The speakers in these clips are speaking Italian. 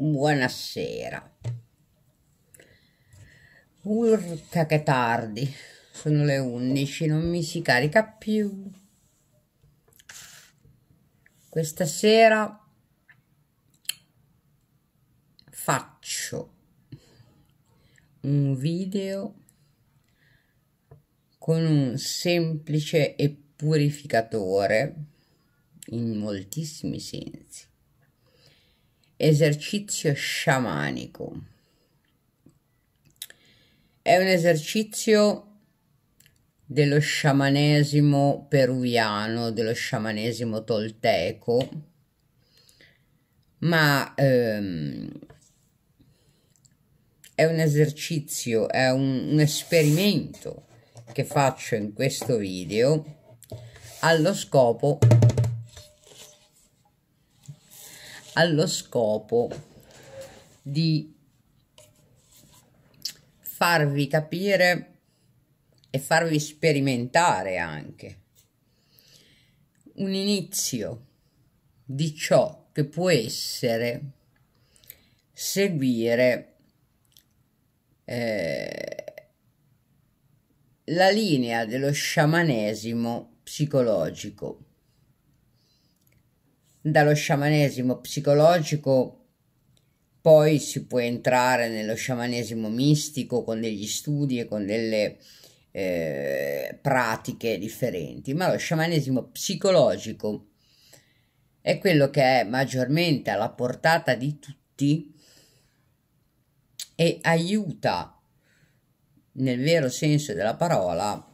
Buonasera. Urca che tardi, sono le 11, non mi si carica più. Questa sera faccio un video con un semplice e purificatore in moltissimi sensi esercizio sciamanico. È un esercizio dello sciamanesimo peruviano, dello sciamanesimo tolteco, ma ehm, è un esercizio, è un, un esperimento che faccio in questo video allo scopo allo scopo di farvi capire e farvi sperimentare anche un inizio di ciò che può essere seguire eh, la linea dello sciamanesimo psicologico dallo sciamanesimo psicologico poi si può entrare nello sciamanesimo mistico con degli studi e con delle eh, pratiche differenti, ma lo sciamanesimo psicologico è quello che è maggiormente alla portata di tutti e aiuta nel vero senso della parola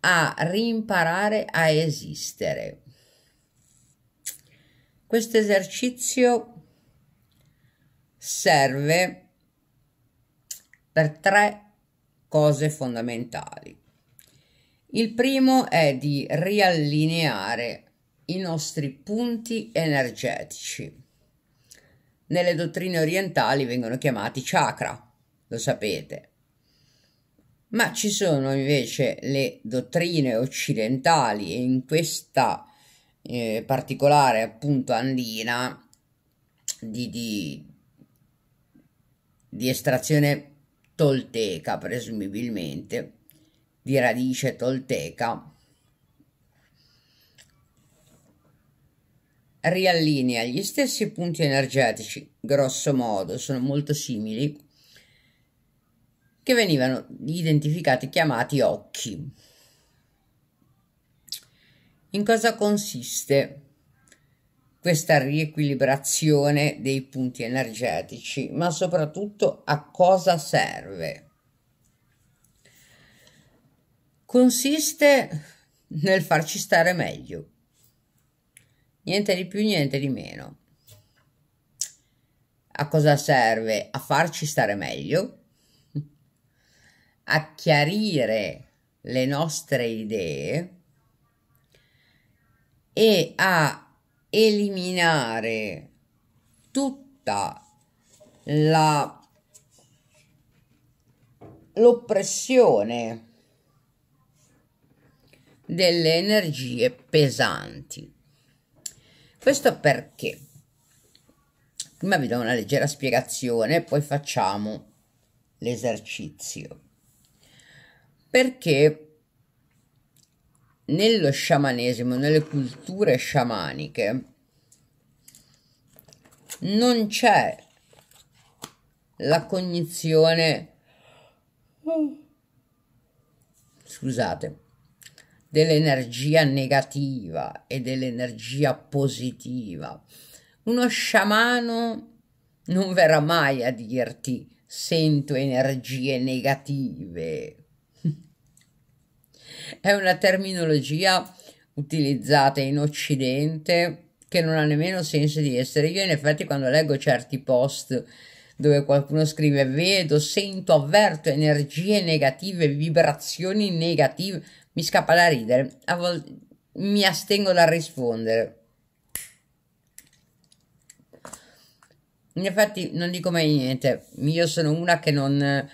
a rimparare a esistere. Questo esercizio serve per tre cose fondamentali. Il primo è di riallineare i nostri punti energetici. Nelle dottrine orientali vengono chiamati chakra, lo sapete ma ci sono invece le dottrine occidentali e in questa eh, particolare appunto andina di, di, di estrazione tolteca presumibilmente di radice tolteca riallinea gli stessi punti energetici grosso modo sono molto simili che venivano identificati chiamati occhi. In cosa consiste questa riequilibrazione dei punti energetici, ma soprattutto a cosa serve? Consiste nel farci stare meglio, niente di più, niente di meno. A cosa serve? A farci stare meglio, a chiarire le nostre idee e a eliminare tutta la l'oppressione delle energie pesanti. Questo perché? Prima vi do una leggera spiegazione, poi facciamo l'esercizio perché nello sciamanesimo, nelle culture sciamaniche, non c'è la cognizione, scusate, dell'energia negativa e dell'energia positiva. Uno sciamano non verrà mai a dirti sento energie negative, è una terminologia utilizzata in Occidente che non ha nemmeno senso di essere. Io in effetti quando leggo certi post dove qualcuno scrive vedo, sento, avverto energie negative, vibrazioni negative, mi scappa da ridere, a volte mi astengo dal rispondere. In effetti non dico mai niente, io sono una che non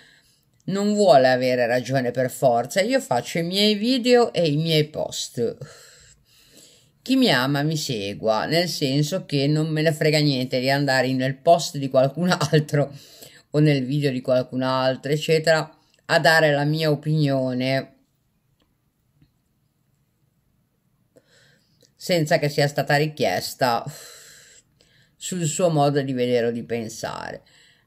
non vuole avere ragione per forza, io faccio i miei video e i miei post. Chi mi ama mi segua, nel senso che non me ne frega niente di andare nel post di qualcun altro o nel video di qualcun altro, eccetera, a dare la mia opinione senza che sia stata richiesta sul suo modo di vedere o di pensare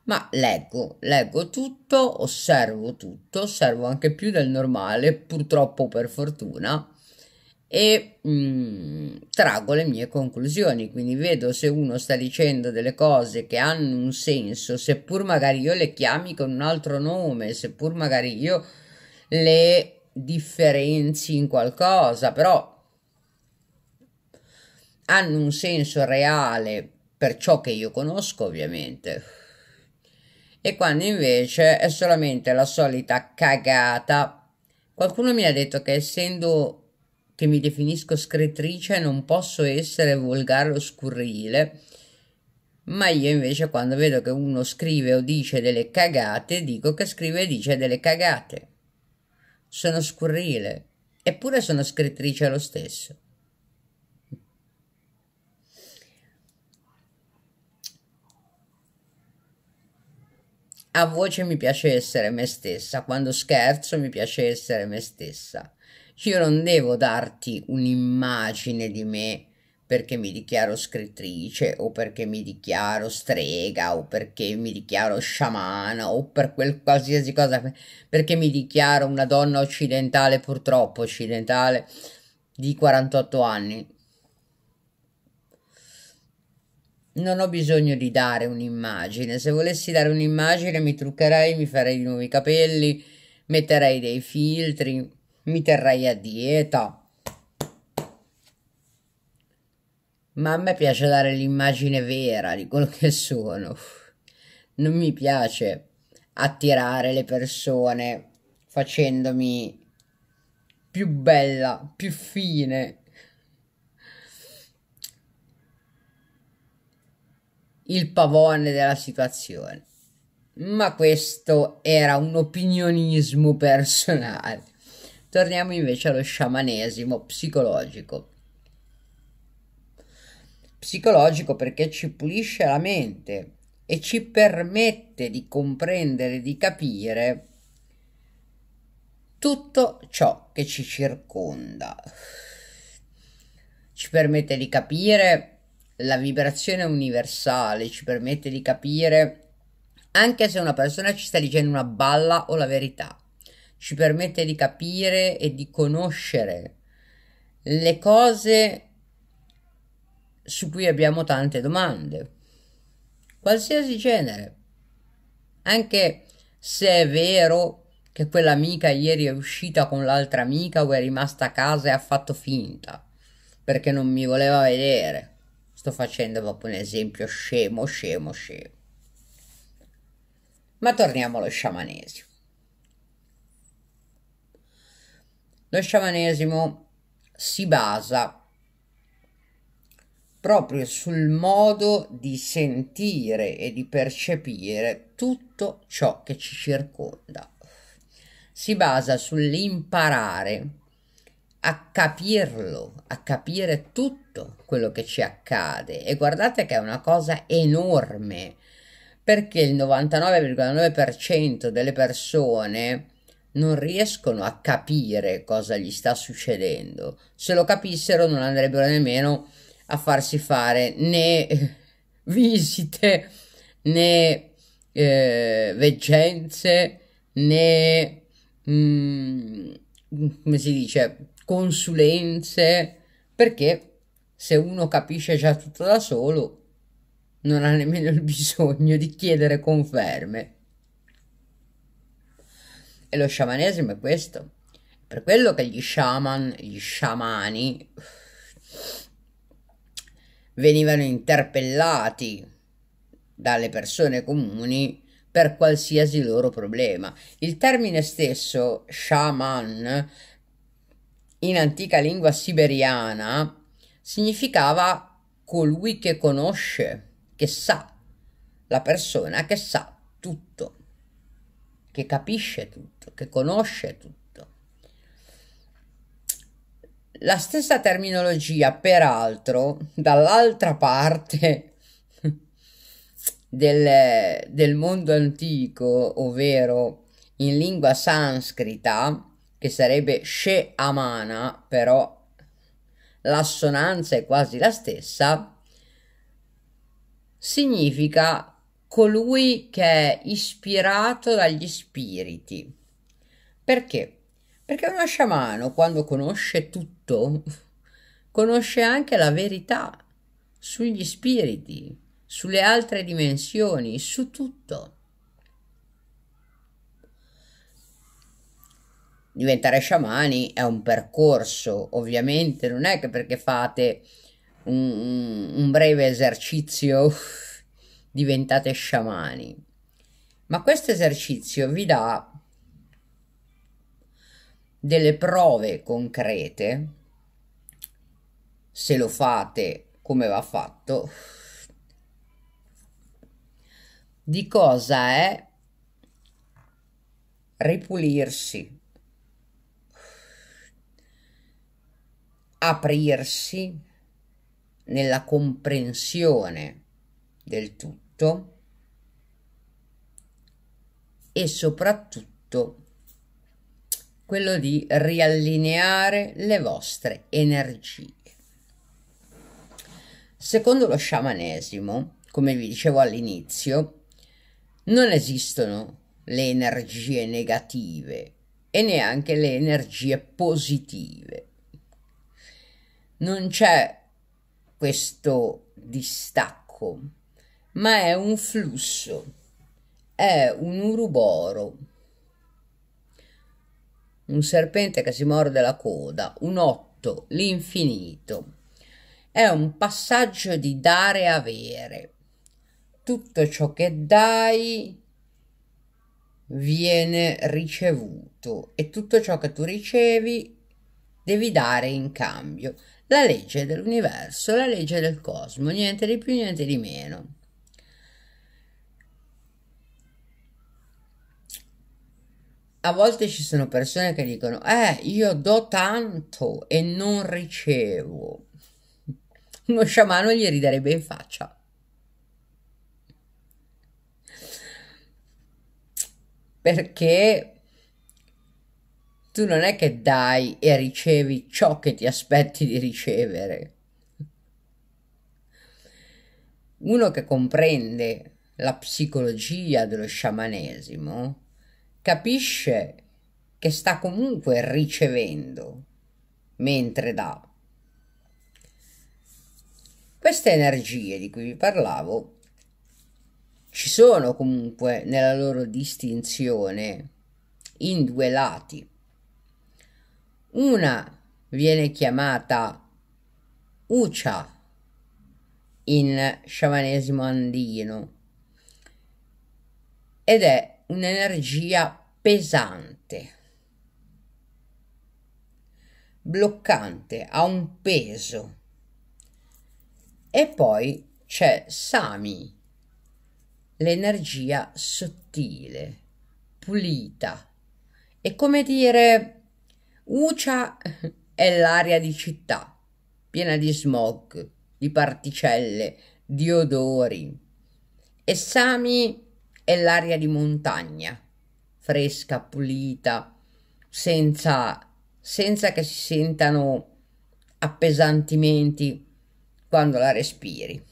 ma leggo, leggo tutto, osservo tutto, osservo anche più del normale, purtroppo per fortuna, e mh, mm, trago le mie conclusioni, quindi vedo se uno sta dicendo delle cose che hanno un senso, seppur magari io le chiami con un altro nome, seppur magari io le differenzi in qualcosa, però hanno un senso reale per ciò che io conosco, ovviamente e quando invece è solamente la solita cagata. Qualcuno mi ha detto che essendo che mi definisco scrittrice non posso essere volgare o scurrile, ma io invece quando vedo che uno scrive o dice delle cagate dico che scrive e dice delle cagate. Sono scurrile, eppure sono scrittrice lo stesso. a voce mi piace essere me stessa, quando scherzo mi piace essere me stessa. Io non devo darti un'immagine di me perché mi dichiaro scrittrice o perché mi dichiaro strega o perché mi dichiaro sciamana o per quel qualsiasi cosa, perché mi dichiaro una donna occidentale, purtroppo occidentale, di 48 anni non ho bisogno di dare un'immagine. Se volessi dare un'immagine mi truccherei, mi farei nuovi capelli, metterei dei filtri, mi terrei a dieta. Ma a me piace dare l'immagine vera di quello che sono. Non mi piace attirare le persone facendomi più bella, più fine, il pavone della situazione. Ma questo era un opinionismo personale. Torniamo invece allo sciamanesimo psicologico. Psicologico perché ci pulisce la mente e ci permette di comprendere, di capire tutto ciò che ci circonda. Ci permette di capire la vibrazione universale ci permette di capire anche se una persona ci sta dicendo una balla o la verità, ci permette di capire e di conoscere le cose su cui abbiamo tante domande, qualsiasi genere, anche se è vero che quell'amica ieri è uscita con l'altra amica o è rimasta a casa e ha fatto finta perché non mi voleva vedere sto facendo proprio un esempio scemo, scemo, scemo. Ma torniamo allo sciamanesimo. Lo sciamanesimo si basa proprio sul modo di sentire e di percepire tutto ciò che ci circonda. Si basa sull'imparare a capirlo, a capire tutto quello che ci accade. E guardate che è una cosa enorme, perché il 99,9% delle persone non riescono a capire cosa gli sta succedendo. Se lo capissero non andrebbero nemmeno a farsi fare né eh, visite né eh, veggenze né... Mm, come si dice consulenze, perché se uno capisce già tutto da solo, non ha nemmeno il bisogno di chiedere conferme. E lo sciamanesimo è questo. Per quello che gli sciaman, gli sciamani, venivano interpellati dalle persone comuni per qualsiasi loro problema. Il termine stesso, shaman, in antica lingua siberiana significava colui che conosce, che sa, la persona che sa tutto, che capisce tutto, che conosce tutto. La stessa terminologia, peraltro, dall'altra parte del, del mondo antico, ovvero in lingua sanscrita, che sarebbe She-Amana, però l'assonanza è quasi la stessa, significa colui che è ispirato dagli spiriti. Perché? Perché uno sciamano, quando conosce tutto, conosce anche la verità sugli spiriti, sulle altre dimensioni, su tutto. diventare sciamani è un percorso, ovviamente non è che perché fate un, un breve esercizio diventate sciamani, ma questo esercizio vi dà delle prove concrete, se lo fate come va fatto, di cosa è ripulirsi aprirsi nella comprensione del tutto e soprattutto quello di riallineare le vostre energie. Secondo lo sciamanesimo, come vi dicevo all'inizio, non esistono le energie negative e neanche le energie positive non c'è questo distacco, ma è un flusso, è un uruboro, un serpente che si morde la coda, un otto, l'infinito. È un passaggio di dare e avere. Tutto ciò che dai viene ricevuto e tutto ciò che tu ricevi devi dare in cambio la legge dell'universo, la legge del cosmo, niente di più, niente di meno. A volte ci sono persone che dicono, eh, io do tanto e non ricevo. Uno sciamano gli riderebbe in faccia. Perché tu non è che dai e ricevi ciò che ti aspetti di ricevere. Uno che comprende la psicologia dello sciamanesimo capisce che sta comunque ricevendo mentre dà. Queste energie di cui vi parlavo ci sono comunque nella loro distinzione in due lati. Una viene chiamata Ucha in sciamanesimo andino ed è un'energia pesante, bloccante, ha un peso. E poi c'è Sami, l'energia sottile, pulita. È come dire Ucia è l'aria di città, piena di smog, di particelle, di odori. E Sami è l'aria di montagna, fresca, pulita, senza, senza che si sentano appesantimenti quando la respiri.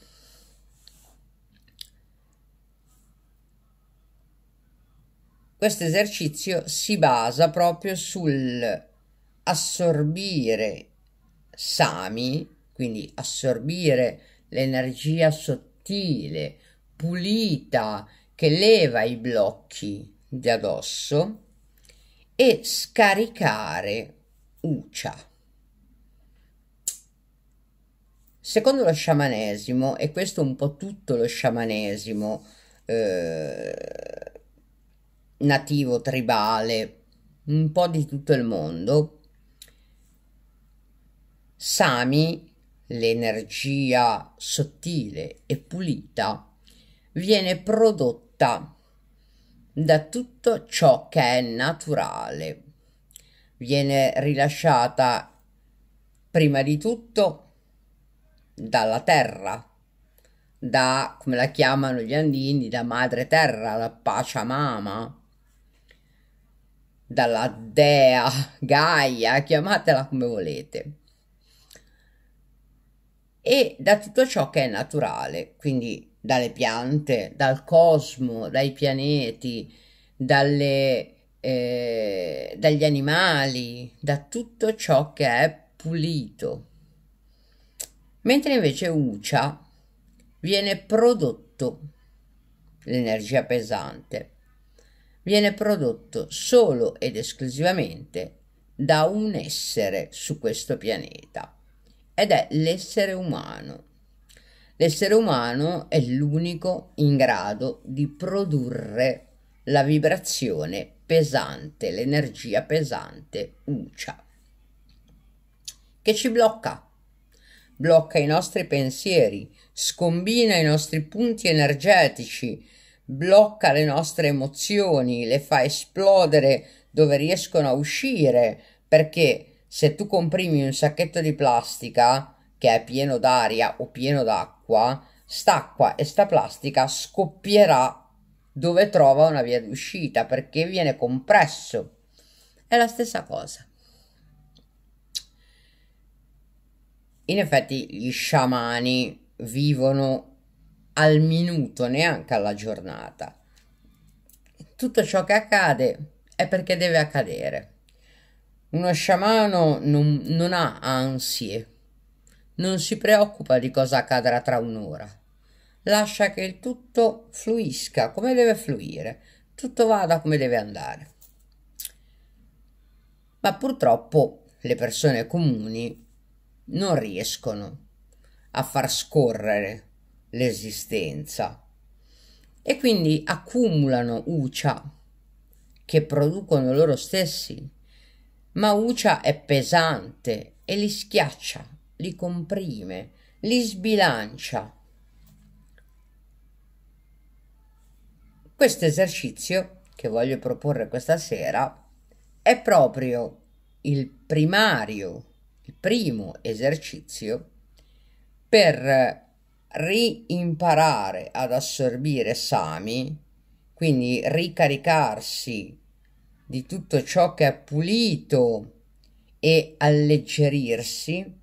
Questo esercizio si basa proprio sul assorbire sami, quindi assorbire l'energia sottile, pulita, che leva i blocchi di addosso, e scaricare ucia. Secondo lo sciamanesimo, e questo un po' tutto lo sciamanesimo eh, nativo, tribale, un po' di tutto il mondo, Sami, l'energia sottile e pulita, viene prodotta da tutto ciò che è naturale. Viene rilasciata prima di tutto dalla terra, da, come la chiamano gli andini, da madre terra, la Pachamama, dalla dea Gaia, chiamatela come volete e da tutto ciò che è naturale, quindi dalle piante, dal cosmo, dai pianeti, dalle, eh, dagli animali, da tutto ciò che è pulito. Mentre invece Ucia viene prodotto, l'energia pesante, viene prodotto solo ed esclusivamente da un essere su questo pianeta ed è l'essere umano. L'essere umano è l'unico in grado di produrre la vibrazione pesante, l'energia pesante UCIA, che ci blocca, blocca i nostri pensieri, scombina i nostri punti energetici, blocca le nostre emozioni, le fa esplodere dove riescono a uscire, perché se tu comprimi un sacchetto di plastica che è pieno d'aria o pieno d'acqua, st'acqua e sta plastica scoppierà dove trova una via d'uscita perché viene compresso. È la stessa cosa. In effetti gli sciamani vivono al minuto, neanche alla giornata. Tutto ciò che accade è perché deve accadere. Uno sciamano non, non ha ansie, non si preoccupa di cosa accadrà tra un'ora. Lascia che il tutto fluisca come deve fluire, tutto vada come deve andare. Ma purtroppo le persone comuni non riescono a far scorrere l'esistenza e quindi accumulano ucia che producono loro stessi ma Ucia è pesante e li schiaccia, li comprime, li sbilancia. Questo esercizio che voglio proporre questa sera è proprio il primario, il primo esercizio per rimparare ad assorbire sami, quindi ricaricarsi di tutto ciò che è pulito e alleggerirsi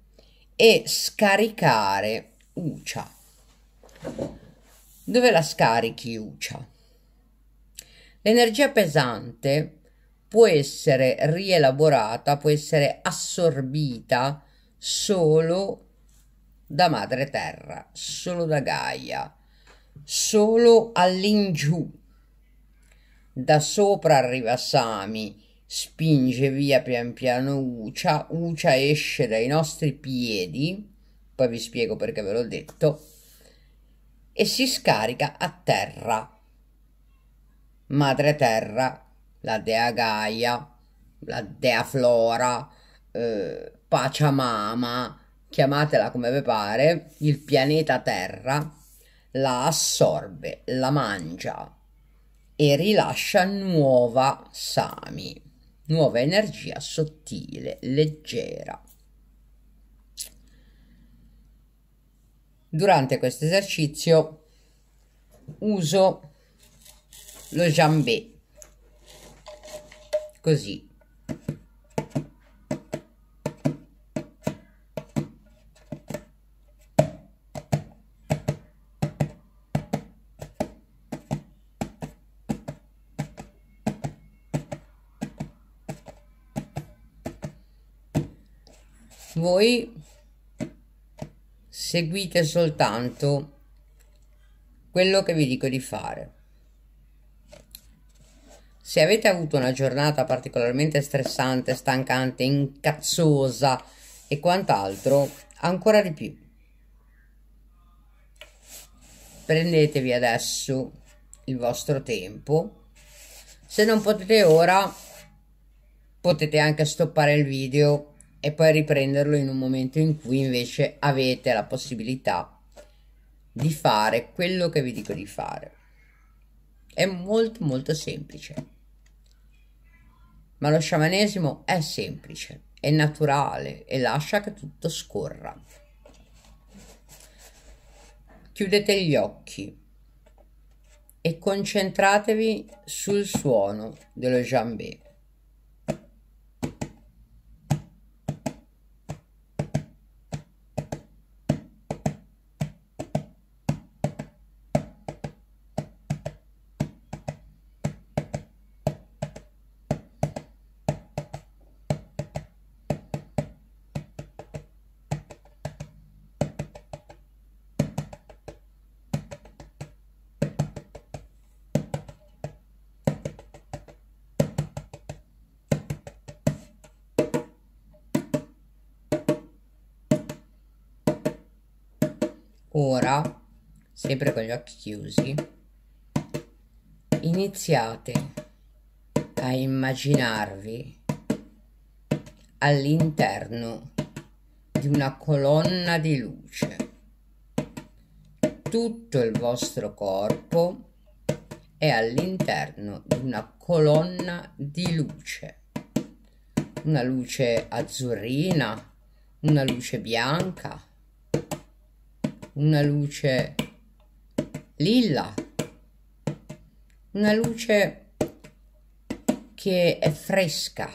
e scaricare Ucia. Dove la scarichi Ucia? L'energia pesante può essere rielaborata, può essere assorbita solo da madre terra, solo da Gaia, solo all'ingiù da sopra arriva Sami, spinge via pian piano Ucia, Ucia esce dai nostri piedi, poi vi spiego perché ve l'ho detto, e si scarica a terra. Madre Terra, la dea Gaia, la dea Flora, eh, Pachamama, chiamatela come vi pare, il pianeta Terra, la assorbe, la mangia, e rilascia nuova Sami, nuova energia sottile, leggera. Durante questo esercizio uso lo jambé, così voi seguite soltanto quello che vi dico di fare. Se avete avuto una giornata particolarmente stressante, stancante, incazzosa e quant'altro, ancora di più. Prendetevi adesso il vostro tempo. Se non potete ora, potete anche stoppare il video e poi riprenderlo in un momento in cui invece avete la possibilità di fare quello che vi dico di fare. È molto molto semplice. Ma lo sciamanesimo è semplice, è naturale e lascia che tutto scorra. Chiudete gli occhi e concentratevi sul suono dello jambé. Ora, sempre con gli occhi chiusi, iniziate a immaginarvi all'interno di una colonna di luce. Tutto il vostro corpo è all'interno di una colonna di luce. Una luce azzurrina, una luce bianca, una luce lilla, una luce che è fresca,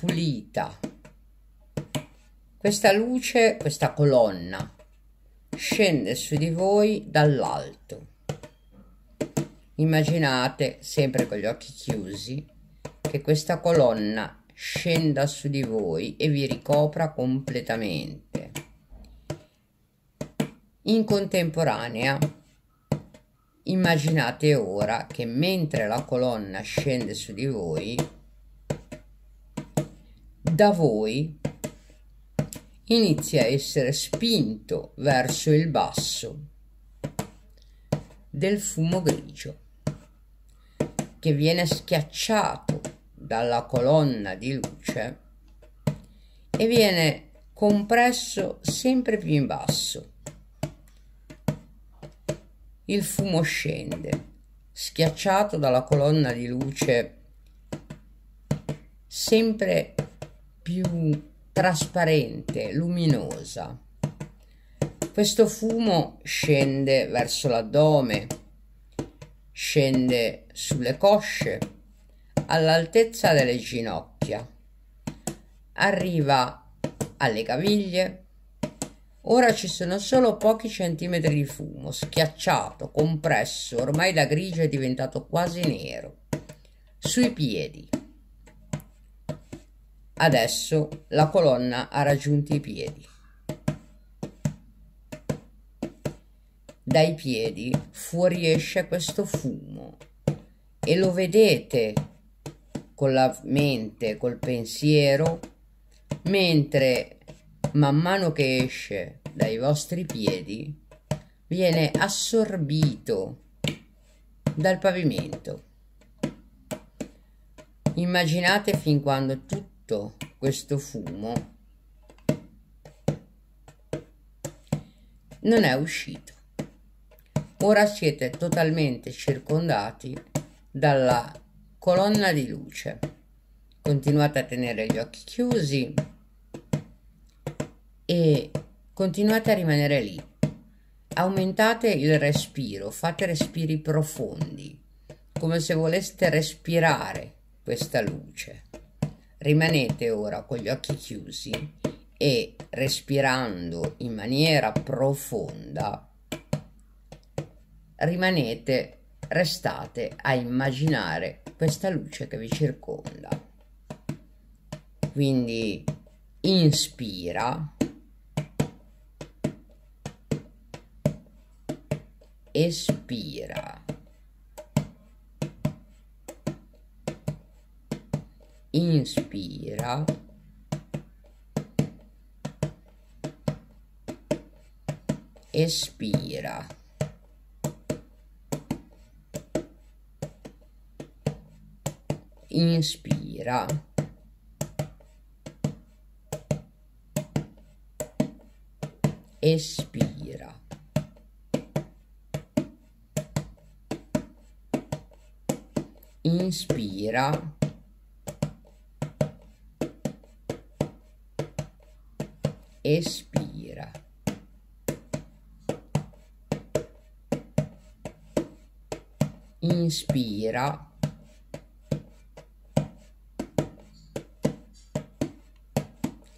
pulita. Questa luce, questa colonna, scende su di voi dall'alto. Immaginate, sempre con gli occhi chiusi, che questa colonna scenda su di voi e vi ricopra completamente in contemporanea. Immaginate ora che mentre la colonna scende su di voi, da voi inizia a essere spinto verso il basso del fumo grigio che viene schiacciato dalla colonna di luce e viene compresso sempre più in basso il fumo scende, schiacciato dalla colonna di luce sempre più trasparente, luminosa. Questo fumo scende verso l'addome, scende sulle cosce, all'altezza delle ginocchia, arriva alle caviglie, Ora ci sono solo pochi centimetri di fumo, schiacciato, compresso, ormai da grigio è diventato quasi nero. Sui piedi. Adesso la colonna ha raggiunto i piedi. Dai piedi fuoriesce questo fumo e lo vedete con la mente, col pensiero, mentre man mano che esce dai vostri piedi, viene assorbito dal pavimento. Immaginate fin quando tutto questo fumo non è uscito. Ora siete totalmente circondati dalla colonna di luce. Continuate a tenere gli occhi chiusi e continuate a rimanere lì. Aumentate il respiro, fate respiri profondi, come se voleste respirare questa luce. Rimanete ora con gli occhi chiusi e respirando in maniera profonda, rimanete, restate a immaginare questa luce che vi circonda. Quindi inspira espira. Inspira. Espira. Inspira. Espira. mi espira inspira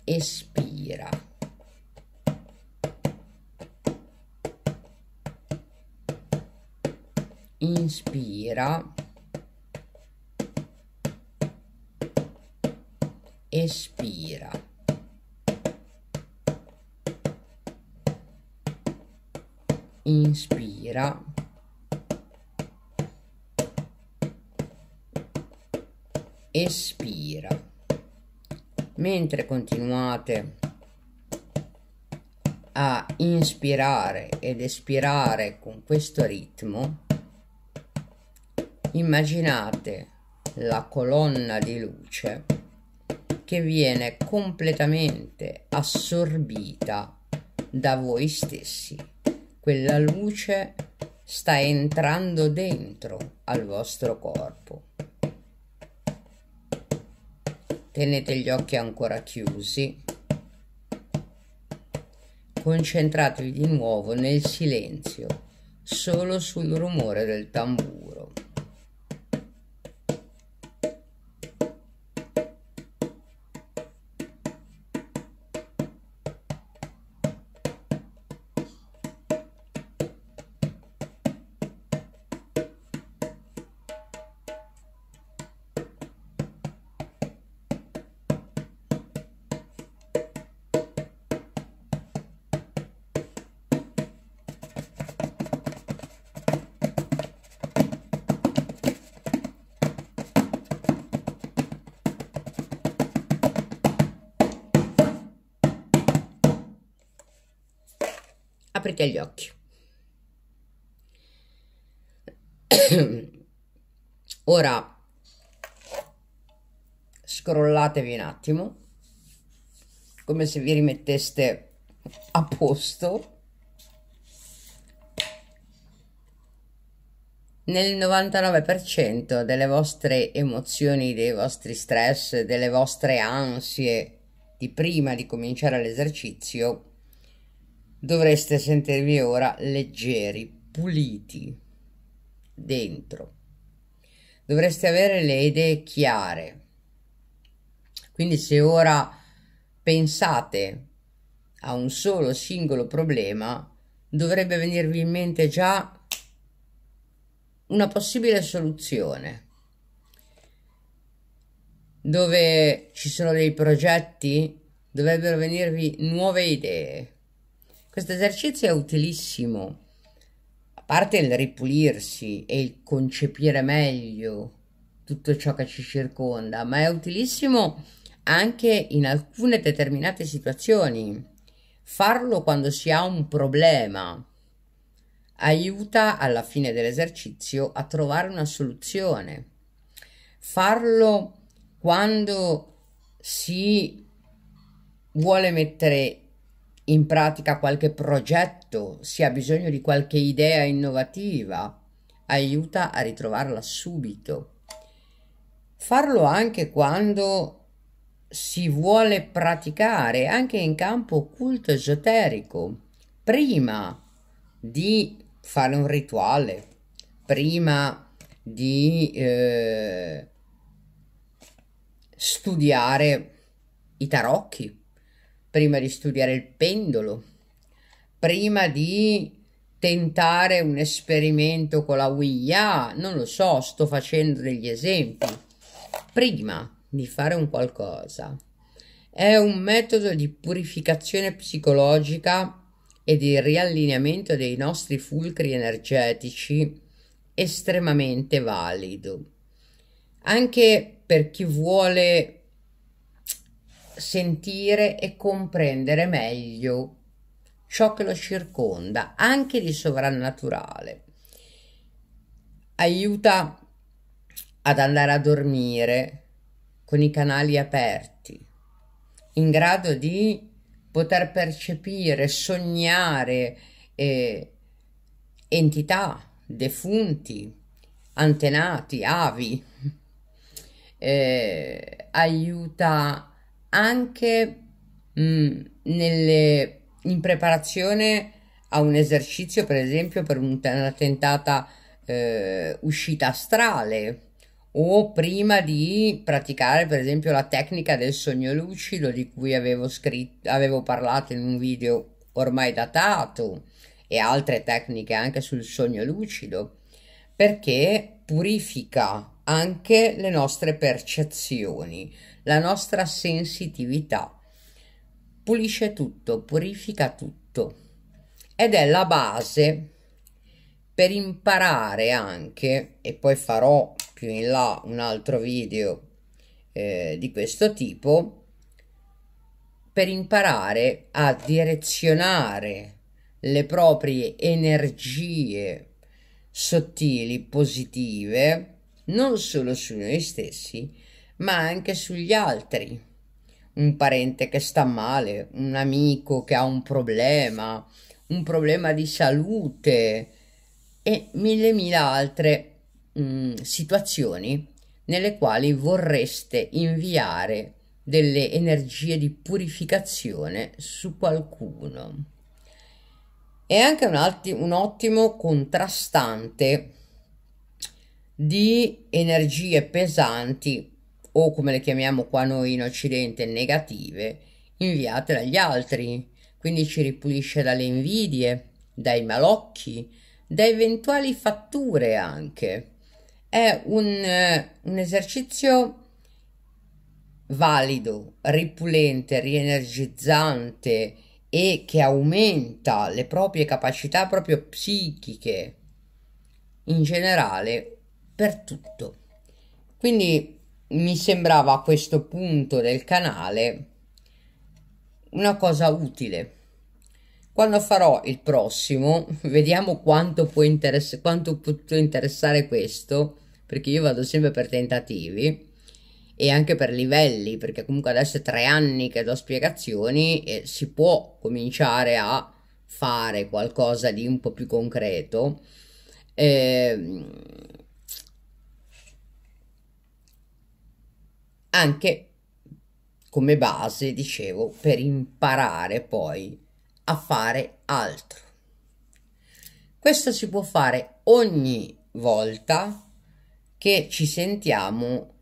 espira inspira inspira inspira espira mentre continuate a inspirare ed espirare con questo ritmo immaginate la colonna di luce che viene completamente assorbita da voi stessi. Quella luce sta entrando dentro al vostro corpo. Tenete gli occhi ancora chiusi. Concentratevi di nuovo nel silenzio, solo sul rumore del tamburo. aperti agli occhi. Ora scrollatevi un attimo, come se vi rimetteste a posto. Nel 99% delle vostre emozioni, dei vostri stress, delle vostre ansie di prima di cominciare l'esercizio, dovreste sentirvi ora leggeri, puliti dentro. Dovreste avere le idee chiare. Quindi se ora pensate a un solo singolo problema, dovrebbe venirvi in mente già una possibile soluzione. Dove ci sono dei progetti, dovrebbero venirvi nuove idee questo esercizio è utilissimo, a parte il ripulirsi e il concepire meglio tutto ciò che ci circonda, ma è utilissimo anche in alcune determinate situazioni. Farlo quando si ha un problema aiuta alla fine dell'esercizio a trovare una soluzione. Farlo quando si vuole mettere in pratica qualche progetto, si ha bisogno di qualche idea innovativa, aiuta a ritrovarla subito. Farlo anche quando si vuole praticare, anche in campo occulto esoterico, prima di fare un rituale, prima di eh, studiare i tarocchi prima di studiare il pendolo, prima di tentare un esperimento con la Ouija, non lo so, sto facendo degli esempi, prima di fare un qualcosa. È un metodo di purificazione psicologica e di riallineamento dei nostri fulcri energetici estremamente valido. Anche per chi vuole sentire e comprendere meglio ciò che lo circonda, anche di sovrannaturale. Aiuta ad andare a dormire con i canali aperti, in grado di poter percepire, sognare eh, entità, defunti, antenati, avi. Eh, aiuta anche mh, mm, nelle, in preparazione a un esercizio, per esempio, per una tentata eh, uscita astrale o prima di praticare per esempio la tecnica del sogno lucido di cui avevo, scritto, avevo parlato in un video ormai datato e altre tecniche anche sul sogno lucido perché purifica anche le nostre percezioni, la nostra sensitività. Pulisce tutto, purifica tutto ed è la base per imparare anche, e poi farò più in là un altro video eh, di questo tipo, per imparare a direzionare le proprie energie sottili, positive, non solo su noi stessi, ma anche sugli altri. Un parente che sta male, un amico che ha un problema, un problema di salute e mille mille altre mh, mm, situazioni nelle quali vorreste inviare delle energie di purificazione su qualcuno. È anche un, alt- un ottimo contrastante di energie pesanti o come le chiamiamo qua noi in occidente negative inviate dagli altri quindi ci ripulisce dalle invidie dai malocchi da eventuali fatture anche è un, eh, un esercizio valido ripulente rienergizzante e che aumenta le proprie capacità proprio psichiche in generale per tutto. Quindi mi sembrava a questo punto del canale una cosa utile. Quando farò il prossimo, vediamo quanto può, interess quanto può interessare questo, perché io vado sempre per tentativi e anche per livelli, perché comunque adesso è tre anni che do spiegazioni e si può cominciare a fare qualcosa di un po' più concreto. Eh, anche come base, dicevo, per imparare poi a fare altro. Questo si può fare ogni volta che ci sentiamo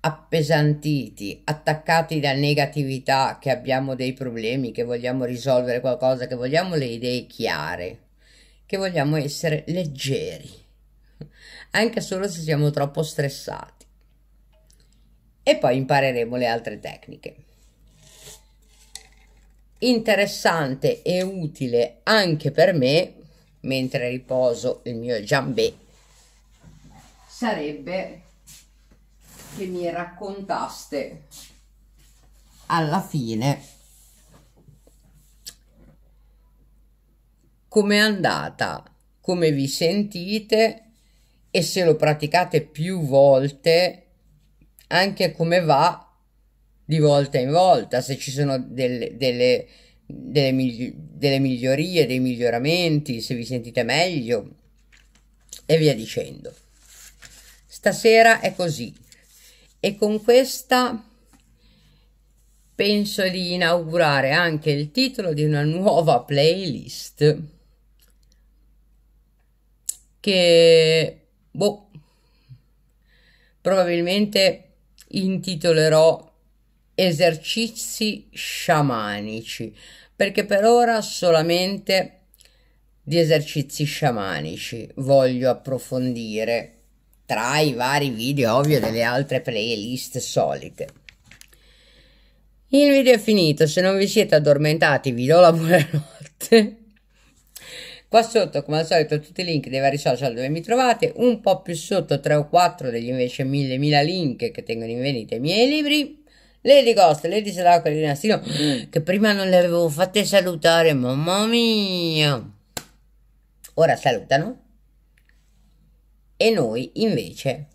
appesantiti, attaccati da negatività, che abbiamo dei problemi, che vogliamo risolvere qualcosa, che vogliamo le idee chiare, che vogliamo essere leggeri, anche solo se siamo troppo stressati e poi impareremo le altre tecniche. Interessante e utile anche per me, mentre riposo il mio giambè, sarebbe che mi raccontaste alla fine come è andata, come vi sentite e se lo praticate più volte anche come va di volta in volta, se ci sono delle, delle, delle, migli- delle migliorie, dei miglioramenti, se vi sentite meglio e via dicendo. Stasera è così e con questa penso di inaugurare anche il titolo di una nuova playlist che boh probabilmente intitolerò esercizi sciamanici perché per ora solamente di esercizi sciamanici voglio approfondire tra i vari video ovvio delle altre playlist solite il video è finito se non vi siete addormentati vi do la buonanotte Qua sotto, come al solito, tutti i link dei vari social dove mi trovate, un po' più sotto 3 o 4 degli invece 1000 1000 link che tengono in vendita i miei libri. Lady Ghost, Lady Seracoli di Nastino, che prima non le avevo fatte salutare, mamma mia. Ora salutano. E noi invece